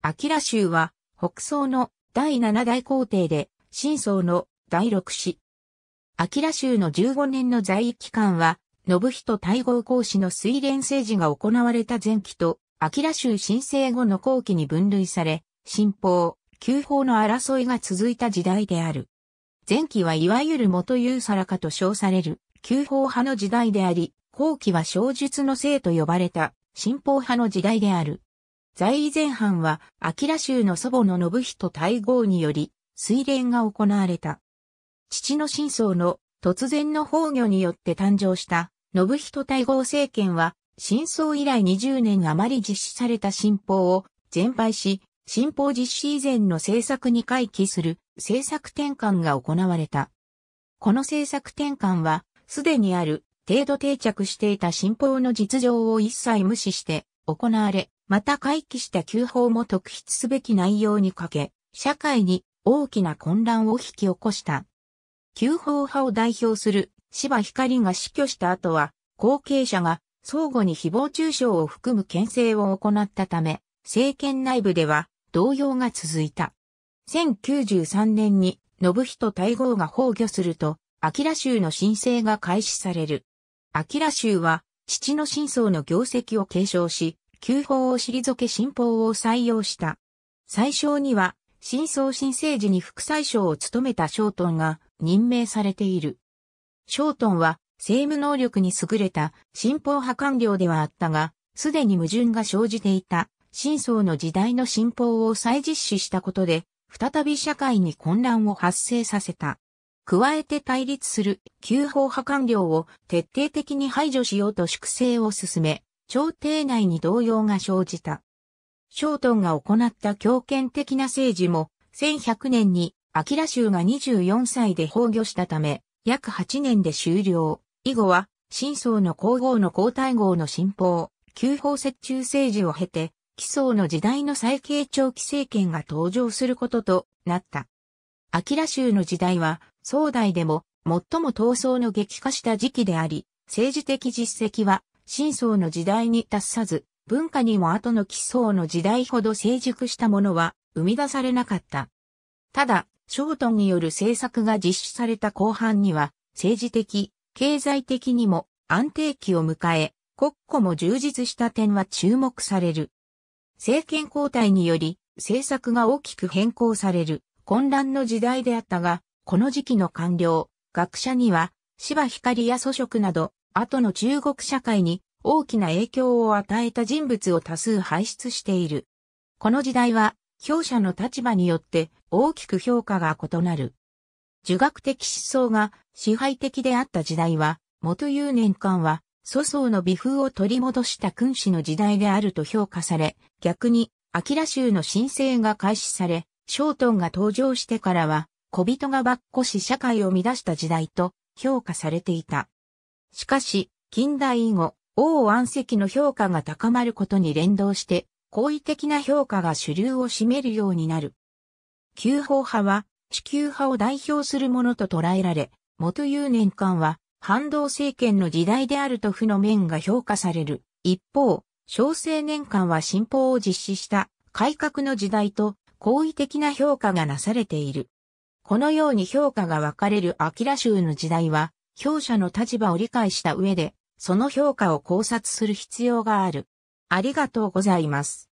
アキラ州は、北宋の第七代皇帝で、新宋の第六子。アキラ州の15年の在位期間は、信人大号公使の水蓮政治が行われた前期と、アキラ州新政後の後期に分類され、新法、旧法の争いが続いた時代である。前期はいわゆる元優サラカと称される、旧法派の時代であり、後期は小術の生と呼ばれた、新法派の時代である。在位前半は、アキラ州の祖母の信人大号により、水蓮が行われた。父の真相の突然の崩御によって誕生した、信人大号政権は、真相以来20年余り実施された新法を全廃し、新法実施以前の政策に回帰する政策転換が行われた。この政策転換は、すでにある程度定着していた新法の実情を一切無視して行われ、また回帰した旧法も特筆すべき内容にかけ、社会に大きな混乱を引き起こした。旧法派を代表する芝光が死去した後は、後継者が相互に誹謗中傷を含む牽制を行ったため、政権内部では動揺が続いた。1093年に信人大号が崩御すると、アキラ州の申請が開始される。アキラ州は、父の真相の業績を継承し、旧法を退け新法を採用した。最初には、新総新生時に副最相を務めたショートンが任命されている。ショートンは政務能力に優れた新法派官僚ではあったが、すでに矛盾が生じていた新宗の時代の新法を再実施したことで、再び社会に混乱を発生させた。加えて対立する旧法派官僚を徹底的に排除しようと粛清を進め、朝廷内に動揺が生じた。ショートンが行った強権的な政治も、1100年に、アキラ州が24歳で崩御したため、約8年で終了。以後は、新宗の皇后の皇太后の新法、旧法折中政治を経て、基想の時代の最慶長期政権が登場することとなった。アキラ州の時代は、壮大でも、最も闘争の激化した時期であり、政治的実績は真相の時代に達さず、文化にも後の基礎の時代ほど成熟したものは生み出されなかった。ただ、ショートンによる政策が実施された後半には、政治的、経済的にも安定期を迎え、国庫も充実した点は注目される。政権交代により、政策が大きく変更される混乱の時代であったが、この時期の官僚、学者には、芝光や祖職など、後の中国社会に大きな影響を与えた人物を多数輩出している。この時代は、評者の立場によって大きく評価が異なる。儒学的思想が支配的であった時代は、元有年間は、祖宗の美風を取り戻した君子の時代であると評価され、逆に、アキラ州の申請が開始され、ショートンが登場してからは、小人がばっこし社会を乱した時代と評価されていた。しかし、近代以後、王安石の評価が高まることに連動して、好意的な評価が主流を占めるようになる。旧法派は、地球派を代表するものと捉えられ、元有年間は、反動政権の時代であると負の面が評価される。一方、小青年間は新法を実施した改革の時代と好意的な評価がなされている。このように評価が分かれるアキラ州の時代は、評者の立場を理解した上で、その評価を考察する必要がある。ありがとうございます。